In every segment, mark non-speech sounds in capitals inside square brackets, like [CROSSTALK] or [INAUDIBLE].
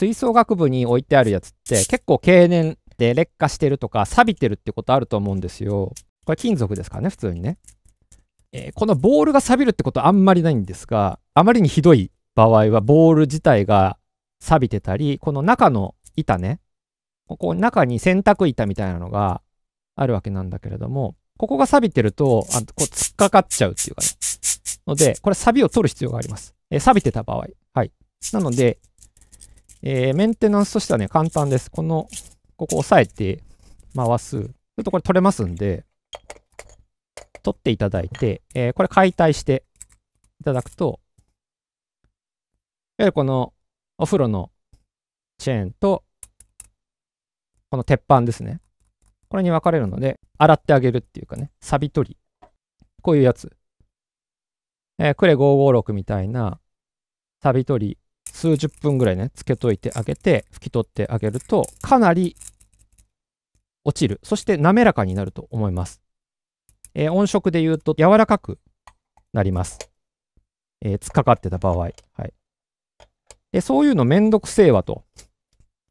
吹奏楽部に置いてあるやつって [LAUGHS] 結構経年で劣化してるとか錆びてるってことあると思うんですよ。これ金属ですからね普通にね、えー、このボールが錆びるってことはあんまりないんですがあまりにひどい場合はボール自体が錆びてたりこの中の板ねここ中に洗濯板みたいなのがあるわけなんだけれどもここが錆びてるとあこう突っかかっちゃうっていうかねのでこれ錆を取る必要があります、えー、錆びてた場合はいなのでえー、メンテナンスとしてはね、簡単です。この、ここ押さえて回す。ちょっとこれ取れますんで、取っていただいて、えー、これ解体していただくと、やはりこのお風呂のチェーンと、この鉄板ですね。これに分かれるので、洗ってあげるっていうかね、サビ取り。こういうやつ。えー、クレ556みたいな、サビ取り数十分ぐらいね、つけといてあげて、拭き取ってあげると、かなり落ちる。そして滑らかになると思います。えー、音色で言うと、柔らかくなります。えー、突っかかってた場合。はい。えそういうのめんどくせえわと。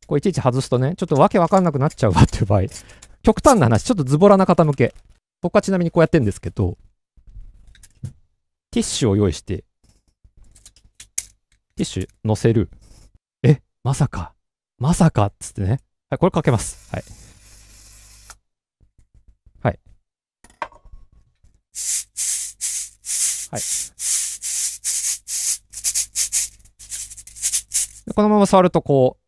こういちいち外すとね、ちょっとわけわかんなくなっちゃうわっていう場合。[LAUGHS] 極端な話、ちょっとズボラな方向け。僕はちなみにこうやってんですけど、ティッシュを用意して、ティッシュせる。え、まさか、まさかっつってね。はい、これかけます。はい。はい。はい。このまま触ると、こう、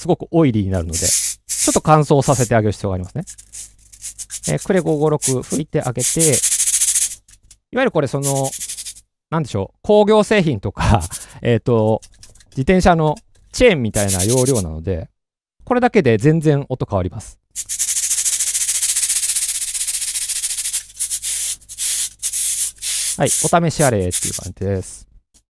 すごくオイリーになるので、ちょっと乾燥させてあげる必要がありますね。えー、クレ556拭いてあげて、いわゆるこれその、なんでしょう、工業製品とか [LAUGHS] えっと、自転車のチェーンみたいな容量なので、これだけで全然音変わります。はい、お試しあれっていう感じです。